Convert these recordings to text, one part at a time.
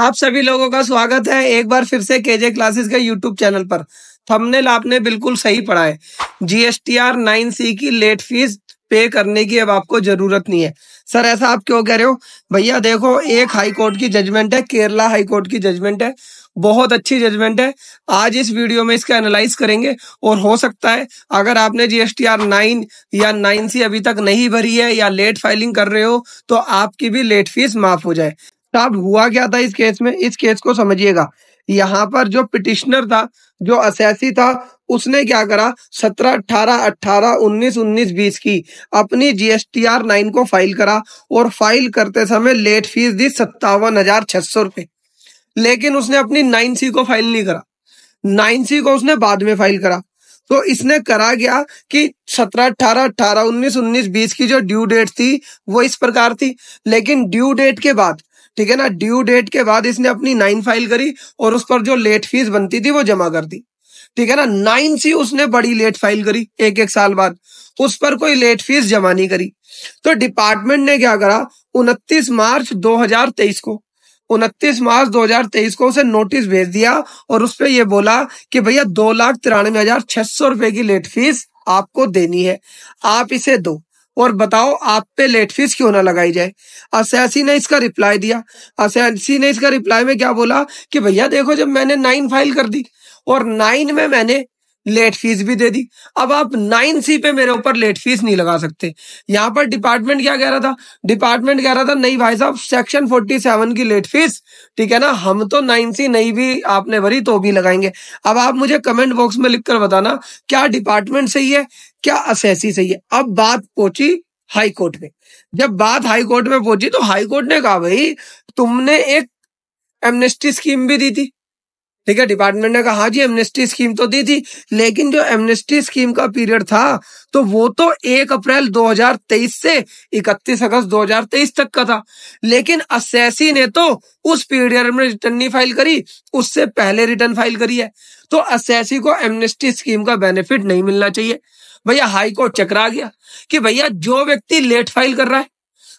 आप सभी लोगों का स्वागत है एक बार फिर से केजे क्लासेस के यूट्यूब चैनल पर थंबनेल आपने बिल्कुल सही पढ़ा है जीएसटीआर नाइन सी की लेट फीस पे करने की अब आपको जरूरत नहीं है सर ऐसा आप क्यों कह रहे हो भैया देखो एक हाई कोर्ट की जजमेंट है केरला हाई कोर्ट की जजमेंट है बहुत अच्छी जजमेंट है आज इस वीडियो में इसका एनालाइज करेंगे और हो सकता है अगर आपने जीएसटीआर नाइन या नाइन सी अभी तक नहीं भरी है या लेट फाइलिंग कर रहे हो तो आपकी भी लेट फीस माफ हो जाए अब हुआ क्या था इस केस में इस केस को समझिएगा यहाँ पर जो पिटिशनर था जो असैसी था उसने क्या करा सत्रह अट्ठारह अट्ठारह उन्नीस उन्नीस बीस की अपनी जीएसटीआर नाइन को फाइल करा और फाइल करते समय लेट फीस दी सत्तावन हजार छह सौ रुपए लेकिन उसने अपनी नाइन सी को फाइल नहीं करा नाइन सी को उसने बाद में फाइल करा तो इसने करा गया कि सत्रह अट्ठारह अट्ठारह उन्नीस उन्नीस बीस की जो ड्यू डेट थी वो इस प्रकार थी लेकिन ड्यू डेट के बाद ठीक है ना ड्यू डेट के बाद इसने अपनी नाइन फाइल करी और उस पर जो लेट फीस बनती थी वो जमा कर दी ठीक है ना नाइन सी उसने बड़ी लेट फाइल करी एक एक साल बाद उस पर कोई लेट फीस जमा नहीं करी तो डिपार्टमेंट ने क्या करा उनतीस मार्च 2023 को उनतीस मार्च 2023 को उसे नोटिस भेज दिया और उस पर यह बोला कि भैया दो लाख तिरानवे हजार छह सौ रुपए की लेट फीस आपको देनी है आप इसे दो और बताओ आप पे लेट फीस क्यों ना लगाई जाए असैसी ने इसका रिप्लाई दिया असैसी ने इसका रिप्लाई में क्या बोला कि भैया देखो जब मैंने नाइन फाइल कर दी और नाइन में मैंने लेट फीस भी दे दी अब आप नाइन सी पे मेरे ऊपर लेट फीस नहीं लगा सकते यहाँ पर डिपार्टमेंट क्या कह रहा था डिपार्टमेंट कह रहा था नहीं भाई साहब सेक्शन फोर्टी सेवन की लेट फीस ठीक है ना हम तो नाइन सी नहीं भी आपने भरी तो भी लगाएंगे अब आप मुझे कमेंट बॉक्स में लिखकर बताना क्या डिपार्टमेंट सही है क्या असेसी सही है अब बात पहुंची हाई कोर्ट में जब बात हाई कोर्ट में पहुंची तो हाई कोर्ट ने कहा भाई तुमने एक एमनेस्टी स्कीम भी दी थी ठीक है डिपार्टमेंट ने कहा हाँ जी एमनेस्टी स्कीम तो दी थी लेकिन जो एमनेस्टी स्कीम का पीरियड था तो वो तो एक अप्रैल 2023 से 31 अगस्त 2023 तक का था लेकिन असैसी ने तो उस पीरियड में रिटर्न नहीं फाइल करी उससे पहले रिटर्न फाइल करी है तो असैसी को एमनेस्टी स्कीम का बेनिफिट नहीं मिलना चाहिए भैया हाईकोर्ट चकरा गया कि भैया जो व्यक्ति लेट फाइल कर रहा है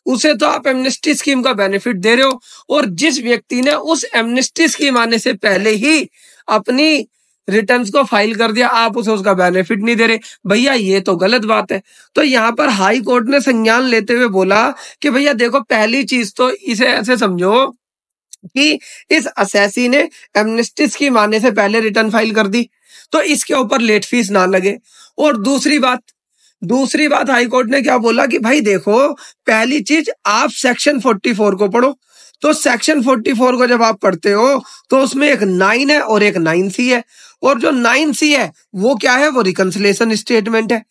उसे तो आप एमनेस्टी स्कीम का बेनिफिट दे रहे हो और जिस व्यक्ति ने उस एमनेस्टी स्कीम आने से पहले ही अपनी रिटर्न्स को फाइल कर दिया आप उसे उसका बेनिफिट नहीं दे रहे भैया ये तो गलत बात है तो यहाँ पर हाई कोर्ट ने संज्ञान लेते हुए बोला कि भैया देखो पहली चीज तो इसे ऐसे समझो कि इस असैसी ने एमनेस्टी स्कीम आने से पहले रिटर्न फाइल कर दी तो इसके ऊपर लेट फीस ना लगे और दूसरी बात दूसरी बात हाईकोर्ट ने क्या बोला कि भाई देखो पहली चीज आप सेक्शन 44 को पढ़ो तो सेक्शन 44 को जब आप पढ़ते हो तो उसमें एक नाइन है और एक नाइन सी है और जो नाइन सी है वो क्या है वो रिकन्सलेशन स्टेटमेंट है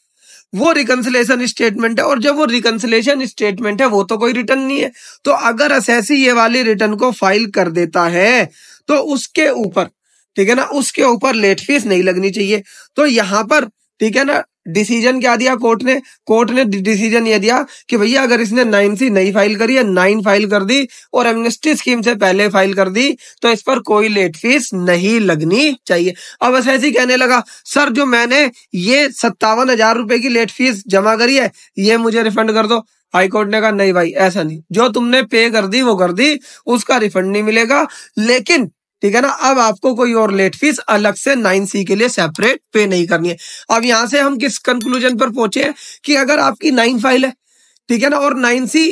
वो रिकन्सलेशन स्टेटमेंट है और जब वो रिकन्सलेशन स्टेटमेंट है वो तो कोई रिटर्न नहीं है तो अगर असैसी ये वाली रिटर्न को फाइल कर देता है तो उसके ऊपर ठीक है ना उसके ऊपर लेट फीस नहीं लगनी चाहिए तो यहां पर ठीक है ना डिसीजन क्या दिया कोर्ट ने कोर्ट ने डिसीजन ये दिया कि भैया अगर इसने नाइन सी नहीं फाइल करी है नाइन फाइल कर दी और एमनेस्टी स्कीम से पहले फाइल कर दी तो इस पर कोई लेट फीस नहीं लगनी चाहिए अब ऐसे ही कहने लगा सर जो मैंने ये सत्तावन हजार रुपए की लेट फीस जमा करी है ये मुझे रिफंड कर दो हाईकोर्ट ने कहा नहीं भाई ऐसा नहीं जो तुमने पे कर दी वो कर दी उसका रिफंड नहीं मिलेगा लेकिन ठीक है ना अब आपको कोई और लेट फीस अलग से नाइन सी के लिए सेपरेट पे नहीं करनी है अब यहां से हम किस कंक्लूजन पर पहुंचे हैं कि अगर आपकी नाइन फाइल है ठीक है ना और नाइन सी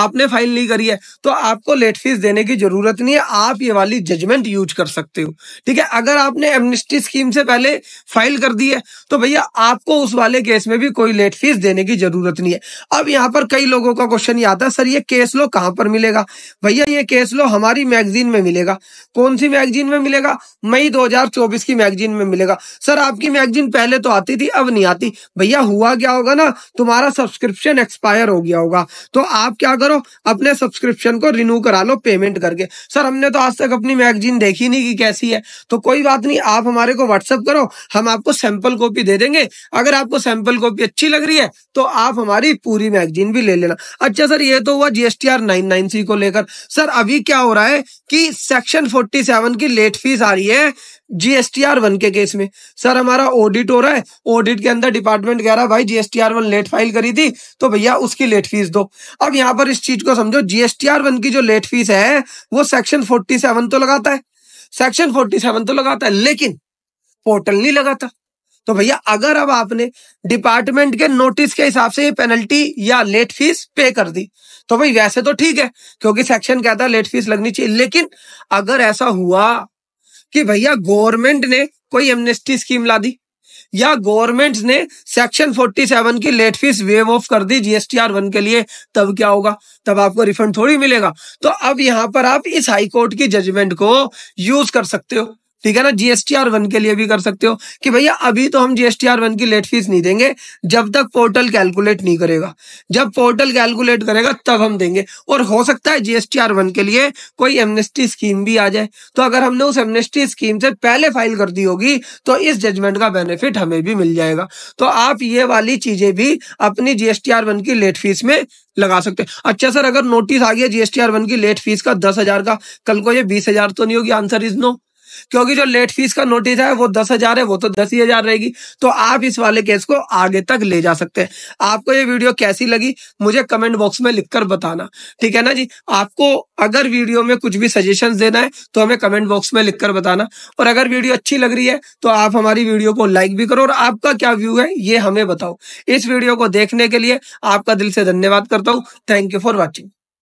आपने फाइल नहीं करी है तो आपको लेट फीस देने की जरूरत नहीं है आप ये वाली जजमेंट यूज कर सकते हो ठीक है अगर आपने एमनिस्टी स्कीम से पहले फाइल कर दी है तो भैया आपको उस वाले केस में भी कोई लेट फीस देने की जरूरत नहीं है अब यहाँ पर कई लोगों का क्वेश्चन ये आता है सर ये केस लो कहाँ पर मिलेगा भैया ये केस लो हमारी मैगजीन में मिलेगा कौन सी मैगजीन में मिलेगा मई दो की मैगजीन में मिलेगा सर आपकी मैगजीन पहले तो आती थी अब नहीं आती भैया हुआ क्या होगा ना तुम्हारा सब्सक्रिप्शन एक्सपायर हो गया होगा तो आप क्या करो अपने सब्सक्रिप्शन को रिन्यू करा लो पेमेंट करके सर हमने तो आज तक अपनी मैगजीन देखी नहीं कि कैसी है तो कोई बात नहीं आप हमारे को व्हाट्सअप करो हम आपको सैंपल कॉपी दे देंगे अगर आपको सैंपल कॉपी अच्छी लग रही है तो आप हमारी पूरी मैगजीन भी ले लेना अच्छा सर ये तो हुआ जीएसटी आर को लेकर सर अभी क्या हो रहा है कि सेक्शन फोर्टी की लेट फीस आ रही है जीएसटीआर वन के केस में सर हमारा ऑडिट हो रहा है ऑडिट के अंदर डिपार्टमेंट कह रहा है भाई जीएसटीआर वन लेट फाइल करी थी तो भैया उसकी लेट फीस दो अब यहां पर इस चीज को समझो जीएसटीआर वन की जो लेट फीस है वो सेक्शन फोर्टी सेवन तो लगाता है सेक्शन फोर्टी सेवन तो लगाता है लेकिन पोर्टल नहीं लगाता तो भैया अगर अब आपने डिपार्टमेंट के नोटिस के हिसाब से ये पेनल्टी या लेट फीस पे कर दी तो भाई वैसे तो ठीक है क्योंकि सेक्शन कहता है लेट फीस लगनी चाहिए लेकिन अगर ऐसा हुआ कि भैया गवर्नमेंट ने कोई एमनेस्टी स्कीम ला दी या गवर्नमेंट ने सेक्शन 47 की लेट फीस वेव ऑफ कर दी आर वन के लिए तब क्या होगा तब आपको रिफंड थोड़ी मिलेगा तो अब यहां पर आप इस हाई कोर्ट की जजमेंट को यूज कर सकते हो ठीक है ना जीएसटी आर वन के लिए भी कर सकते हो कि भैया अभी तो हम जीएसटी आर वन की लेट फीस नहीं देंगे जब तक पोर्टल कैलकुलेट नहीं करेगा जब पोर्टल कैलकुलेट करेगा तब हम देंगे और हो सकता है जीएसटी आर वन के लिए कोई एमनेस्टी स्कीम भी आ जाए तो अगर हमने उस एमनेस्टी स्कीम से पहले फाइल कर दी होगी तो इस जजमेंट का बेनिफिट हमें भी मिल जाएगा तो आप ये वाली चीजें भी अपनी जीएसटीआर वन की लेट फीस में लगा सकते हैं अच्छा सर अगर नोटिस आ गया जीएसटी आर वन की लेट फीस का दस हजार का कल को ये बीस हजार तो नहीं होगी आंसर इज नो क्योंकि जो लेट फीस का नोटिस है वो दस हजार है वो तो दस ही हजार रहेगी तो आप इस वाले केस को आगे तक ले जा सकते हैं आपको ये वीडियो कैसी लगी मुझे कमेंट बॉक्स में लिखकर बताना ठीक है ना जी आपको अगर वीडियो में कुछ भी सजेशन देना है तो हमें कमेंट बॉक्स में लिखकर बताना और अगर वीडियो अच्छी लग रही है तो आप हमारी वीडियो को लाइक भी करो और आपका क्या व्यू है ये हमें बताओ इस वीडियो को देखने के लिए आपका दिल से धन्यवाद करता हूँ थैंक यू फॉर वॉचिंग